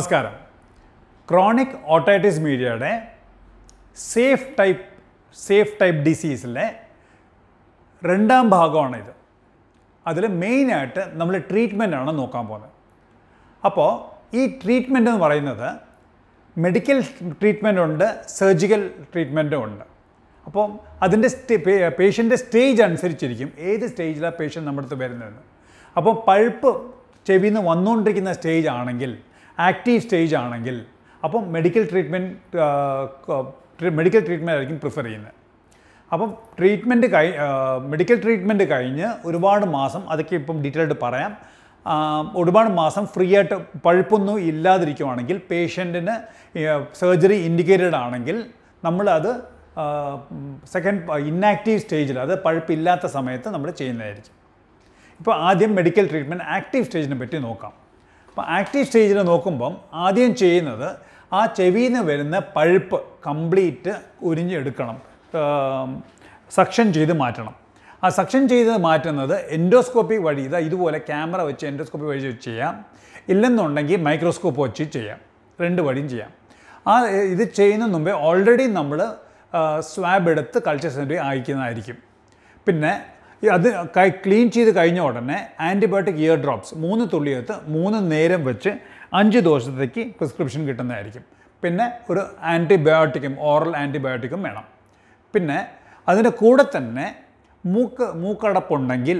നമസ്കാരം chronic otitis മീഡിയയുടെ safe type safe type ഡിസീസിലെ രണ്ടാം ഭാഗമാണ് ഇത് അതിൽ മെയിനായിട്ട് നമ്മൾ ട്രീറ്റ്മെൻറ്റാണ് നോക്കാൻ പോകുന്നത് അപ്പോൾ ഈ ട്രീറ്റ്മെൻ്റ് എന്ന് പറയുന്നത് മെഡിക്കൽ ട്രീറ്റ്മെൻ്റ് ഉണ്ട് സർജിക്കൽ ട്രീറ്റ്മെൻറ്റും ഉണ്ട് അപ്പോൾ അതിൻ്റെ പേഷ്യൻ്റെ സ്റ്റേജ് അനുസരിച്ചിരിക്കും ഏത് സ്റ്റേജിലാണ് പേഷ്യൻ്റ് നമ്മുടെ അടുത്ത് വരുന്നതെന്ന് അപ്പോൾ പഴുപ്പ് ചെവിയിൽ നിന്ന് വന്നുകൊണ്ടിരിക്കുന്ന സ്റ്റേജ് ആണെങ്കിൽ ആക്റ്റീവ് സ്റ്റേജ് ആണെങ്കിൽ അപ്പം മെഡിക്കൽ ട്രീറ്റ്മെൻറ്റ് മെഡിക്കൽ ട്രീറ്റ്മെൻ്റ് ആയിരിക്കും പ്രിഫർ ചെയ്യുന്നത് അപ്പം ട്രീറ്റ്മെൻറ്റ് കഴി മെഡിക്കൽ ട്രീറ്റ്മെൻറ്റ് കഴിഞ്ഞ് ഒരുപാട് മാസം അതൊക്കെ ഇപ്പം ഡീറ്റെയിൽഡ് പറയാം ഒരുപാട് മാസം ഫ്രീ ആയിട്ട് പഴുപ്പൊന്നും ഇല്ലാതിരിക്കുവാണെങ്കിൽ പേഷ്യൻറ്റിന് സർജറി ഇൻഡിക്കേറ്റഡ് ആണെങ്കിൽ നമ്മളത് സെക്കൻഡ് ഇന്നാക്റ്റീവ് സ്റ്റേജിൽ അത് പഴുപ്പില്ലാത്ത സമയത്ത് നമ്മൾ ചെയ്യുന്നതായിരിക്കും ഇപ്പോൾ ആദ്യം മെഡിക്കൽ ട്രീറ്റ്മെൻറ്റ് ആക്റ്റീവ് സ്റ്റേജിനെ പറ്റി നോക്കാം അപ്പോൾ ആക്റ്റീവ് സ്റ്റേജിൽ നോക്കുമ്പം ആദ്യം ചെയ്യുന്നത് ആ ചെവിയിൽ നിന്ന് വരുന്ന പഴുപ്പ് കംപ്ലീറ്റ് ഉരിഞ്ഞെടുക്കണം സക്ഷൻ ചെയ്ത് മാറ്റണം ആ സക്ഷൻ ചെയ്ത് മാറ്റുന്നത് എൻഡോസ്കോപ്പി വഴി ഇതാ ഇതുപോലെ ക്യാമറ വെച്ച് എൻഡോസ്കോപ്പി വഴി വെച്ച് ചെയ്യാം ഇല്ലെന്നുണ്ടെങ്കിൽ മൈക്രോസ്കോപ്പ് വെച്ച് ചെയ്യാം രണ്ട് വഴിയും ചെയ്യാം ആ ഇത് ചെയ്യുന്ന മുമ്പേ ഓൾറെഡി നമ്മൾ സ്വാബ് എടുത്ത് കൾച്ചർ സെൻറ്ററിൽ അയക്കുന്നതായിരിക്കും പിന്നെ അത് ക്ലീൻ ചെയ്ത് കഴിഞ്ഞ ഉടനെ ആൻറ്റിബയോട്ടിക് ഇയർ ഡ്രോപ്സ് മൂന്ന് തുള്ളിയെടുത്ത് മൂന്ന് നേരം വെച്ച് അഞ്ച് ദിവസത്തേക്ക് പ്രിസ്ക്രിപ്ഷൻ കിട്ടുന്നതായിരിക്കും പിന്നെ ഒരു ആൻറ്റിബയോട്ടിക്കും ഓറൽ ആൻറ്റിബയോട്ടിക്കും വേണം പിന്നെ അതിൻ്റെ കൂടെ തന്നെ മൂക്ക് മൂക്കടപ്പുണ്ടെങ്കിൽ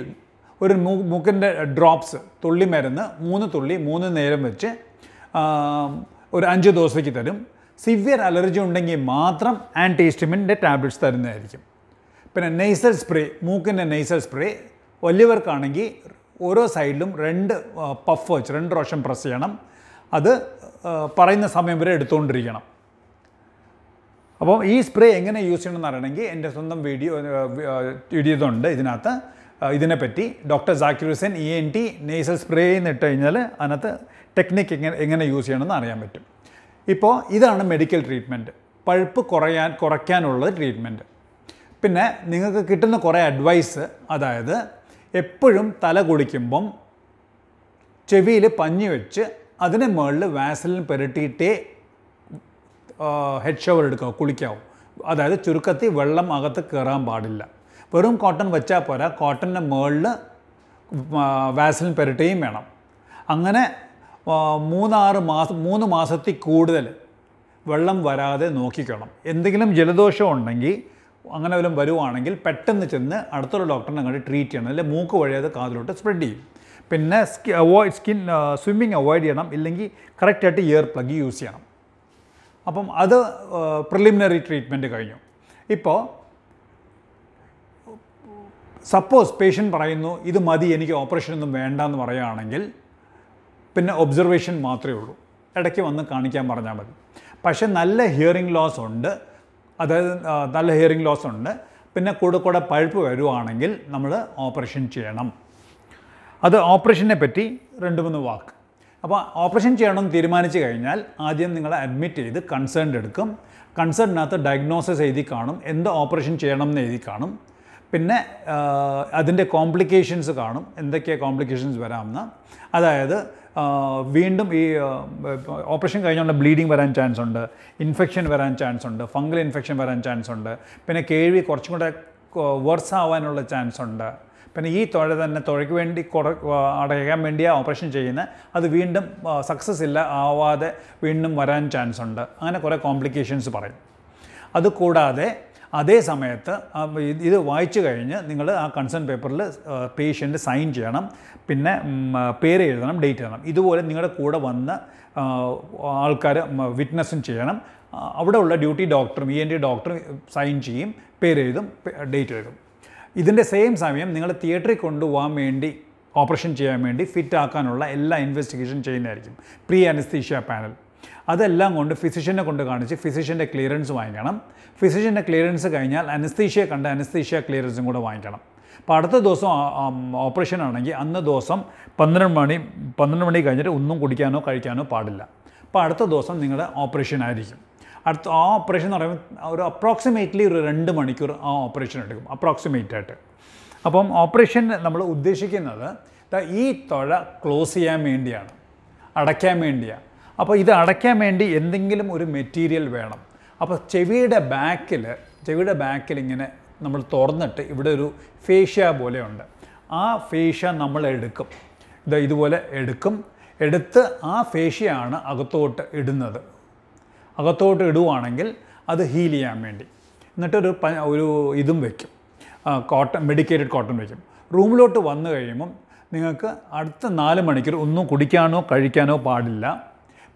ഒരു മൂ മൂക്കിൻ്റെ ഡ്രോപ്സ് തുള്ളി മരുന്ന് മൂന്ന് തുള്ളി മൂന്ന് നേരം വെച്ച് ഒരു അഞ്ച് ദിവസത്തേക്ക് തരും സിവിയർ അലർജി ഉണ്ടെങ്കിൽ മാത്രം ആൻറ്റി ടാബ്ലറ്റ്സ് തരുന്നതായിരിക്കും പിന്നെ നെയ്സൽ സ്പ്രേ മൂക്കിൻ്റെ നെയ്സൽ സ്പ്രേ വലിയവർക്കാണെങ്കിൽ ഓരോ സൈഡിലും രണ്ട് പഫ് വെച്ച് രണ്ട് പ്രാവശ്യം പ്രസ് ചെയ്യണം അത് പറയുന്ന സമയം വരെ എടുത്തുകൊണ്ടിരിക്കണം അപ്പം ഈ സ്പ്രേ എങ്ങനെ യൂസ് ചെയ്യണമെന്ന് അറിയണമെങ്കിൽ എൻ്റെ സ്വന്തം വീഡിയോ ഇടിയതുണ്ട് ഇതിനകത്ത് ഇതിനെപ്പറ്റി doctor Jakir Hussain E N T nasal spray എന്ന് ഇട്ട് കഴിഞ്ഞാൽ അതിനകത്ത് ടെക്നിക്ക് എങ്ങനെ എങ്ങനെ യൂസ് ചെയ്യണമെന്ന് അറിയാൻ പറ്റും ഇപ്പോൾ ഇതാണ് മെഡിക്കൽ ട്രീറ്റ്മെൻറ്റ് പഴുപ്പ് കുറയാൻ കുറയ്ക്കാനുള്ള ട്രീറ്റ്മെൻറ്റ് പിന്നെ നിങ്ങൾക്ക് കിട്ടുന്ന കുറേ അഡ്വൈസ് അതായത് എപ്പോഴും തല കുളിക്കുമ്പം ചെവിയിൽ പഞ്ഞി വെച്ച് അതിന് മുകളിൽ വാസലിൻ പുരട്ടിയിട്ടേ ഹെഡ് ഷവർ എടുക്കാവും കുളിക്കാവും അതായത് ചുരുക്കത്തിൽ വെള്ളം അകത്ത് കയറാൻ പാടില്ല വെറും കോട്ടൺ വെച്ചാൽ പോരാ കോട്ടൻ്റെ മുകളിൽ വാസലിൻ പുരട്ടിയും വേണം അങ്ങനെ മൂന്നാറ് മാസം മൂന്ന് മാസത്തിൽ കൂടുതൽ വെള്ളം വരാതെ നോക്കിക്കണം എന്തെങ്കിലും ജലദോഷം ഉണ്ടെങ്കിൽ അങ്ങനെ വല്ലതും വരുവാണെങ്കിൽ പെട്ടെന്ന് ചെന്ന് അടുത്തുള്ള ഡോക്ടറിനെ അങ്ങോട്ട് ട്രീറ്റ് ചെയ്യണം അല്ലെങ്കിൽ മൂക്ക് വഴി അത് കാതിലോട്ട് സ്പ്രെഡ് ചെയ്യും പിന്നെ സ്കി അവോയ്ഡ് സ്കിൻ സ്വിമ്മിങ് അവോയ്ഡ് ചെയ്യണം ഇല്ലെങ്കിൽ കറക്റ്റായിട്ട് ഇയർ പ്ലഗ് യൂസ് ചെയ്യണം അപ്പം അത് പ്രിലിമിനറി ട്രീറ്റ്മെൻറ്റ് കഴിഞ്ഞു ഇപ്പോൾ സപ്പോസ് പേഷ്യൻറ്റ് പറയുന്നു ഇത് മതി എനിക്ക് ഓപ്പറേഷനൊന്നും വേണ്ട എന്ന് പറയുകയാണെങ്കിൽ പിന്നെ ഒബ്സർവേഷൻ മാത്രമേ ഉള്ളൂ ഇടയ്ക്ക് വന്ന് കാണിക്കാൻ പറഞ്ഞാൽ മതി പക്ഷേ നല്ല ഹിയറിംഗ് ലോസ് ഉണ്ട് അതായത് നല്ല ഹിയറിംഗ് ലോസ് ഉണ്ട് പിന്നെ കൂടെ കൂടെ പഴുപ്പ് വരുവാണെങ്കിൽ നമ്മൾ ഓപ്പറേഷൻ ചെയ്യണം അത് ഓപ്പറേഷനെ പറ്റി രണ്ട് മൂന്ന് വാക്ക് അപ്പോൾ ഓപ്പറേഷൻ ചെയ്യണം തീരുമാനിച്ചു കഴിഞ്ഞാൽ ആദ്യം നിങ്ങളെ അഡ്മിറ്റ് ചെയ്ത് കൺസേൺ എടുക്കും കൺസേണിനകത്ത് ഡയഗ്നോസിസ് എഴുതി കാണും എന്ത് ഓപ്പറേഷൻ ചെയ്യണം എന്ന് എഴുതി കാണും പിന്നെ അതിൻ്റെ കോംപ്ലിക്കേഷൻസ് കാണും എന്തൊക്കെ കോംപ്ലിക്കേഷൻസ് വരാമെന്ന് അതായത് വീണ്ടും ഈ ഓപ്പറേഷൻ കഴിഞ്ഞുകൊണ്ട് ബ്ലീഡിങ് വരാൻ ചാൻസ് ഉണ്ട് ഇൻഫെക്ഷൻ വരാൻ ചാൻസ് ഉണ്ട് ഫംഗൽ ഇൻഫെക്ഷൻ വരാൻ ചാൻസ് ഉണ്ട് പിന്നെ കേൾവി കുറച്ചും കൂടെ വർസ് ആവാനുള്ള ചാൻസ് ഉണ്ട് പിന്നെ ഈ തുഴ തന്നെ തുഴയ്ക്ക് വേണ്ടി കുറ അടയ്ക്കാൻ വേണ്ടിയാണ് ഓപ്പറേഷൻ ചെയ്യുന്ന അത് വീണ്ടും സക്സസ് ഇല്ല ആവാതെ വീണ്ടും വരാൻ ചാൻസ് ഉണ്ട് അങ്ങനെ കുറേ കോംപ്ലിക്കേഷൻസ് പറയും അതുകൂടാതെ അതേ സമയത്ത് ഇത് വായിച്ചു കഴിഞ്ഞ് നിങ്ങൾ ആ കൺസേൺ പേപ്പറിൽ പേഷ്യൻ്റ് സൈൻ ചെയ്യണം പിന്നെ പേര് എഴുതണം ഡേറ്റ് എഴുതണം ഇതുപോലെ നിങ്ങളുടെ കൂടെ വന്ന് ആൾക്കാർ വിറ്റ്നസ്സും ചെയ്യണം അവിടെ ഉള്ള ഡ്യൂട്ടി ഡോക്ടറും ഇ എൻ ഡി ഡോക്ടറും സൈൻ ചെയ്യും പേര് എഴുതും ഡേറ്റ് എഴുതും ഇതിൻ്റെ സെയിം സമയം നിങ്ങൾ തിയേറ്ററിൽ കൊണ്ടുപോകാൻ വേണ്ടി ഓപ്പറേഷൻ ചെയ്യാൻ വേണ്ടി ഫിറ്റ് ആക്കാനുള്ള എല്ലാ ഇൻവെസ്റ്റിഗേഷൻ ചെയ്യുന്നതായിരിക്കും പ്രീ അനസ്തീഷ്യ പാനൽ അതെല്ലാം കൊണ്ട് ഫിസിഷ്യനെ കൊണ്ട് കാണിച്ച് ഫിസിഷ്യൻ്റെ ക്ലിയറൻസ് വാങ്ങിക്കണം ഫിസിഷ്യൻ്റെ ക്ലിയറൻസ് കഴിഞ്ഞാൽ അനസ്തീഷ്യ കണ്ട് അനസ്തീഷ്യ ക്ലിയറൻസും കൂടെ വാങ്ങിക്കണം അപ്പോൾ അടുത്ത ദിവസം ഓപ്പറേഷൻ ആണെങ്കിൽ അന്ന് ദിവസം പന്ത്രണ്ട് മണി പന്ത്രണ്ട് മണി കഴിഞ്ഞിട്ട് ഒന്നും കുടിക്കാനോ കഴിക്കാനോ പാടില്ല അപ്പോൾ അടുത്ത ദിവസം നിങ്ങളുടെ ഓപ്പറേഷൻ ആയിരിക്കും അടുത്ത ആ ഓപ്പറേഷൻ എന്ന് പറയുമ്പോൾ ഒരു അപ്രോക്സിമേറ്റ്ലി ഒരു രണ്ട് മണിക്കൂർ ആ ഓപ്പറേഷൻ എടുക്കും അപ്രോക്സിമേറ്റ് ആയിട്ട് അപ്പം ഓപ്പറേഷൻ നമ്മൾ ഉദ്ദേശിക്കുന്നത് ഈ തുഴ ക്ലോസ് ചെയ്യാൻ വേണ്ടിയാണ് അടയ്ക്കാൻ വേണ്ടിയാണ് അപ്പോൾ ഇത് അടയ്ക്കാൻ വേണ്ടി എന്തെങ്കിലും ഒരു മെറ്റീരിയൽ വേണം അപ്പോൾ ചെവിയുടെ ബാക്കിൽ ചെവിയുടെ ബാക്കിൽ ഇങ്ങനെ നമ്മൾ തുറന്നിട്ട് ഇവിടെ ഒരു ഫേഷ്യ പോലെയുണ്ട് ആ ഫേഷ്യ നമ്മൾ എടുക്കും ഇത് ഇതുപോലെ എടുക്കും എടുത്ത് ആ ഫേഷ്യയാണ് അകത്തോട്ട് ഇടുന്നത് അകത്തോട്ട് ഇടുവാണെങ്കിൽ അത് ഹീൽ ചെയ്യാൻ വേണ്ടി എന്നിട്ടൊരു പ ഒരു ഇതും വയ്ക്കും കോട്ടൺ മെഡിക്കേറ്റഡ് കോട്ടൺ വയ്ക്കും റൂമിലോട്ട് വന്നു കഴിയുമ്പം നിങ്ങൾക്ക് അടുത്ത നാല് മണിക്കൂർ ഒന്നും കുടിക്കാനോ കഴിക്കാനോ പാടില്ല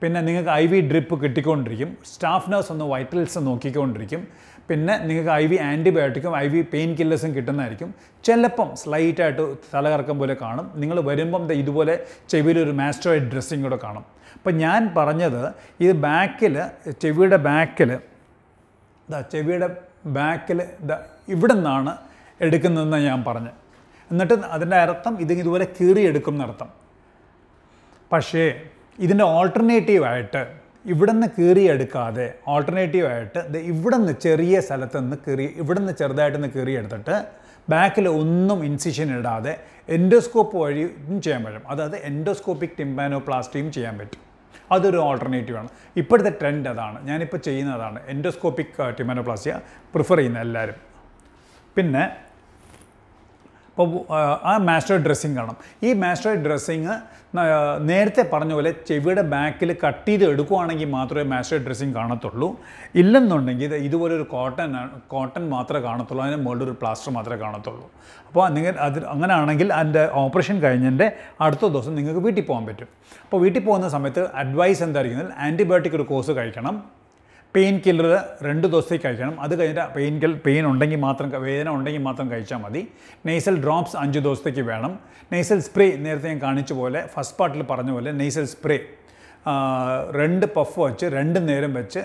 പിന്നെ നിങ്ങൾക്ക് ഐ വി ഡ്രിപ്പ് കിട്ടിക്കൊണ്ടിരിക്കും സ്റ്റാഫ് നേഴ്സ് ഒന്ന് വൈറ്റൽസ് നോക്കിക്കൊണ്ടിരിക്കും പിന്നെ നിങ്ങൾക്ക് ഐ വി ആൻറ്റിബയോട്ടിക്കും ഐ വി പെയിൻ കില്ലേഴ്സും കിട്ടുന്നതായിരിക്കും ചിലപ്പം സ്ലൈറ്റായിട്ട് തലകറക്കം പോലെ കാണും നിങ്ങൾ വരുമ്പം ഇതുപോലെ ചെവിയിലൊരു മാസ്റ്ററോയിഡ് ഡ്രസ്സിങ് കൂടെ കാണും അപ്പം ഞാൻ പറഞ്ഞത് ഇത് ബാക്കിൽ ചെവിയുടെ ബാക്കിൽ ഇതാ ചെവിയുടെ ബാക്കിൽ ഇതാ ഇവിടെ നിന്നാണ് എടുക്കുന്നതെന്ന് ഞാൻ പറഞ്ഞു എന്നിട്ട് അതിൻ്റെ അർത്ഥം ഇത് ഇതുപോലെ കീറിയെടുക്കും എന്നർത്ഥം പക്ഷേ ഇതിൻ്റെ ഓൾട്ടർനേറ്റീവായിട്ട് ഇവിടെ നിന്ന് കീറിയെടുക്കാതെ ഓൾട്ടർനേറ്റീവായിട്ട് ഇവിടെ നിന്ന് ചെറിയ സ്ഥലത്ത് നിന്ന് കീറി ഇവിടെ നിന്ന് ചെറുതായിട്ടൊന്ന് കീറിയെടുത്തിട്ട് ബാക്കിൽ ഒന്നും ഇൻസിഷൻ ഇടാതെ എൻഡോസ്കോപ്പ് വഴിയും ചെയ്യാൻ പറ്റും അതായത് എൻഡോസ്കോപ്പിക് ടിംബാനോപ്ലാസ്റ്റിയും ചെയ്യാൻ പറ്റും അതൊരു ഓൾട്ടർനേറ്റീവാണ് ഇപ്പോഴത്തെ ട്രെൻഡ് അതാണ് ഞാനിപ്പോൾ ചെയ്യുന്നതാണ് എൻഡോസ്കോപ്പിക് ടിമ്പാനോപ്ലാസ്റ്റിയ പ്രിഫർ ചെയ്യുന്ന എല്ലാവരും പിന്നെ ഇപ്പോൾ ആ മാസ്റ്റർ ഡ്രസ്സിങ് കാണാം ഈ മാസ്റ്റർ ഡ്രസ്സിങ് നേരത്തെ പറഞ്ഞ പോലെ ചെവിയുടെ ബാക്കിൽ കട്ട് ചെയ്ത് എടുക്കുവാണെങ്കിൽ മാത്രമേ മാസ്റ്റർ ഡ്രസ്സിങ് കാണത്തുള്ളൂ ഇല്ലെന്നുണ്ടെങ്കിൽ ഇതുപോലൊരു ഇതുപോലെ ഒരു കോട്ടൺ കോട്ടൺ മാത്രമേ കാണത്തുള്ളൂ അതിന് മുകളിൽ ഒരു പ്ലാസ്റ്റർ മാത്രമേ കാണത്തുള്ളൂ അപ്പോൾ നിങ്ങൾ അത് അങ്ങനെയാണെങ്കിൽ അതിൻ്റെ ഓപ്പറേഷൻ കഴിഞ്ഞതിൻ്റെ അടുത്ത ദിവസം നിങ്ങൾക്ക് വീട്ടിൽ പോകാൻ പറ്റും അപ്പോൾ വീട്ടിൽ പോകുന്ന സമയത്ത് അഡ്വൈസ് എന്തായിരിക്കുന്നത് ആൻറ്റിബയോട്ടിക് ഒരു കോഴ്സ് കഴിക്കണം പെയിൻ കില്ലർ രണ്ട് ദിവസത്തേക്ക് കഴിക്കണം അത് കഴിഞ്ഞിട്ട് പെയിൻ കിൽ പെയിൻ ഉണ്ടെങ്കിൽ മാത്രം വേദന ഉണ്ടെങ്കിൽ മാത്രം കഴിച്ചാൽ മതി നെയ്സൽ ഡ്രോപ്സ് അഞ്ച് ദിവസത്തേക്ക് വേണം നെയ്സൽ സ്പ്രേ നേരത്തെ ഞാൻ കാണിച്ച പോലെ ഫസ്റ്റ് പാർട്ടിൽ പറഞ്ഞ പോലെ നെയ്സൽ സ്പ്രേ രണ്ട് പഫ് വെച്ച് രണ്ട് നേരം വെച്ച്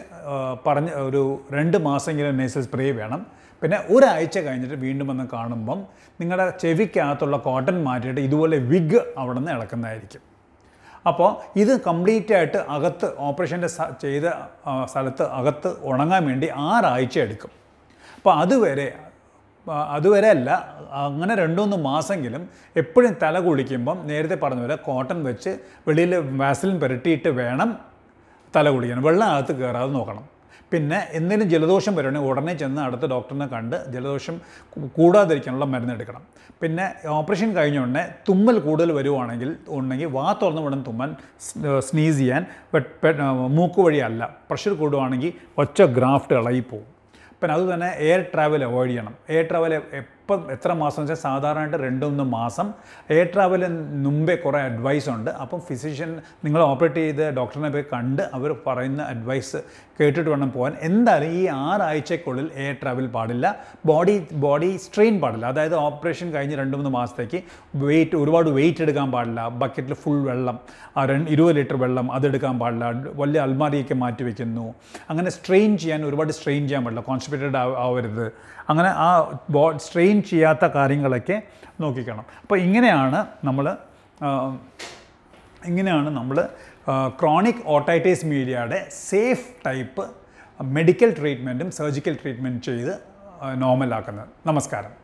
പറഞ്ഞ് ഒരു രണ്ട് മാസമെങ്കിലും നെയ്സൽ സ്പ്രേ വേണം പിന്നെ ഒരാഴ്ച കഴിഞ്ഞിട്ട് വീണ്ടും വന്ന് കാണുമ്പം നിങ്ങളുടെ ചെവിക്കകത്തുള്ള കോട്ടൺ മാറ്റിയിട്ട് ഇതുപോലെ വിഗ് അവിടെ നിന്ന് ഇളക്കുന്നതായിരിക്കും അപ്പോൾ ഇത് കംപ്ലീറ്റ് ആയിട്ട് അകത്ത് ഓപ്പറേഷൻ്റെ ചെയ്ത സ്ഥലത്ത് അകത്ത് ഉണങ്ങാൻ വേണ്ടി ആറാഴ്ച എടുക്കും അപ്പോൾ അതുവരെ അതുവരെ അല്ല അങ്ങനെ രണ്ടുമൂന്ന് മാസമെങ്കിലും എപ്പോഴും തല കുളിക്കുമ്പം നേരത്തെ പറഞ്ഞ പോലെ കോട്ടൺ വെച്ച് വെളിയിൽ വാസലിൻ പുരട്ടിയിട്ട് വേണം തല കുളിക്കണം വെള്ളം അകത്ത് കയറാതെ നോക്കണം പിന്നെ എന്തെങ്കിലും ജലദോഷം വരുവാണെങ്കിൽ ഉടനെ ചെന്ന് അടുത്ത ഡോക്ടറിനെ കണ്ട് ജലദോഷം കൂടാതിരിക്കാനുള്ള മരുന്നെടുക്കണം പിന്നെ ഓപ്പറേഷൻ കഴിഞ്ഞ ഉടനെ തുമ്മൽ കൂടുതൽ വരുവാണെങ്കിൽ ഉണ്ടെങ്കിൽ വാ തുറന്ന് വിടുന്ന തുമ്മൽ സ്നീസ് ചെയ്യാൻ മൂക്ക് വഴിയല്ല പ്രഷർ കൂടുവാണെങ്കിൽ ഒച്ച ഗ്രാഫ്റ്റ് പോകും പിന്നെ അതുതന്നെ എയർ ട്രാവൽ അവോയ്ഡ് ചെയ്യണം എയർ ട്രാവൽ ഇപ്പം എത്ര മാസം വെച്ചാൽ സാധാരണയായിട്ട് രണ്ടൊന്ന് മാസം എയർ ട്രാവലിന് മുമ്പേ കുറേ അഡ്വൈസ് ഉണ്ട് അപ്പം ഫിസിഷ്യൻ നിങ്ങൾ ഓപ്പറേറ്റ് ചെയ്ത് ഡോക്ടറിനെ പോയി കണ്ട് അവർ പറയുന്ന അഡ്വൈസ് കേട്ടിട്ട് വേണം പോകാൻ എന്തായാലും ഈ ആറാഴ്ചക്കുള്ളിൽ എയർ ട്രാവൽ പാടില്ല ബോഡി ബോഡി സ്ട്രെയിൻ പാടില്ല അതായത് ഓപ്പറേഷൻ കഴിഞ്ഞ് രണ്ട് മൂന്ന് മാസത്തേക്ക് വെയിറ്റ് ഒരുപാട് വെയിറ്റ് എടുക്കാൻ പാടില്ല ബക്കറ്റിൽ ഫുൾ വെള്ളം ഇരുപത് ലിറ്റർ വെള്ളം അതെടുക്കാൻ പാടില്ല വലിയ അൽമാരിയൊക്കെ മാറ്റി വയ്ക്കുന്നു അങ്ങനെ സ്ട്രെയിൻ ചെയ്യാൻ ഒരുപാട് സ്ട്രെയിൻ ചെയ്യാൻ പാടില്ല കോൺസെൻട്രേറ്റഡ് ആവരുത് അങ്ങനെ ആ സ്ട്രെയിൻ ലിങ്കിങ് ചെയ്യാത്ത കാര്യങ്ങളൊക്കെ നോക്കിക്കണം അപ്പോൾ ഇങ്ങനെയാണ് നമ്മൾ ഇങ്ങനെയാണ് നമ്മൾ ക്രോണിക് ഓട്ടൈറ്റൈസ് മീഡിയയുടെ സേഫ് ടൈപ്പ് മെഡിക്കൽ ട്രീറ്റ്മെൻറ്റും സർജിക്കൽ ട്രീറ്റ്മെൻറ്റ് ചെയ്ത് നോർമലാക്കുന്നത് നമസ്കാരം